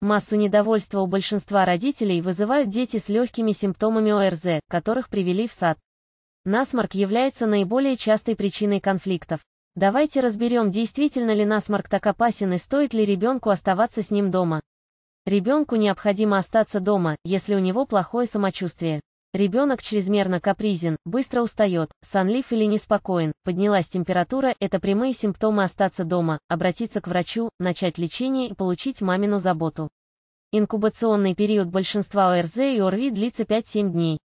Массу недовольства у большинства родителей вызывают дети с легкими симптомами ОРЗ, которых привели в сад. Насморк является наиболее частой причиной конфликтов. Давайте разберем, действительно ли насморк так опасен и стоит ли ребенку оставаться с ним дома. Ребенку необходимо остаться дома, если у него плохое самочувствие. Ребенок чрезмерно капризен, быстро устает, сонлив или неспокоен, поднялась температура, это прямые симптомы остаться дома, обратиться к врачу, начать лечение и получить мамину заботу. Инкубационный период большинства ОРЗ и ОРВИ длится 5-7 дней.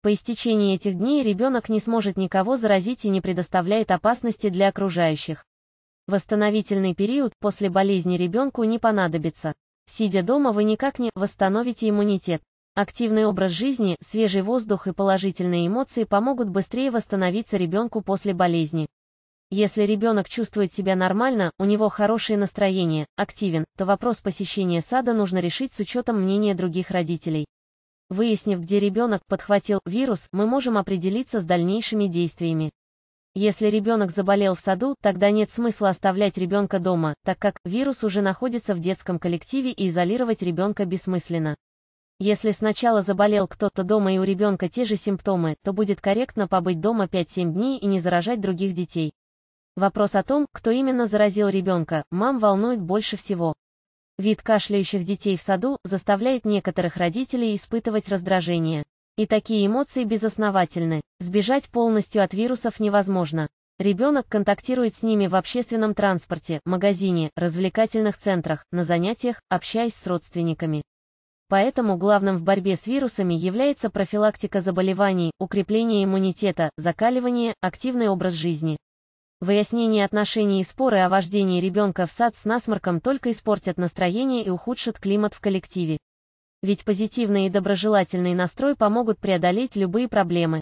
По истечении этих дней ребенок не сможет никого заразить и не предоставляет опасности для окружающих. Восстановительный период после болезни ребенку не понадобится. Сидя дома вы никак не восстановите иммунитет, Активный образ жизни, свежий воздух и положительные эмоции помогут быстрее восстановиться ребенку после болезни. Если ребенок чувствует себя нормально, у него хорошее настроение, активен, то вопрос посещения сада нужно решить с учетом мнения других родителей. Выяснив, где ребенок подхватил вирус, мы можем определиться с дальнейшими действиями. Если ребенок заболел в саду, тогда нет смысла оставлять ребенка дома, так как вирус уже находится в детском коллективе и изолировать ребенка бессмысленно. Если сначала заболел кто-то дома и у ребенка те же симптомы, то будет корректно побыть дома 5-7 дней и не заражать других детей. Вопрос о том, кто именно заразил ребенка, мам волнует больше всего. Вид кашляющих детей в саду заставляет некоторых родителей испытывать раздражение. И такие эмоции безосновательны. Сбежать полностью от вирусов невозможно. Ребенок контактирует с ними в общественном транспорте, магазине, развлекательных центрах, на занятиях, общаясь с родственниками. Поэтому главным в борьбе с вирусами является профилактика заболеваний, укрепление иммунитета, закаливание, активный образ жизни. Выяснение отношений и споры о вождении ребенка в сад с насморком только испортят настроение и ухудшат климат в коллективе. Ведь позитивный и доброжелательный настрой помогут преодолеть любые проблемы.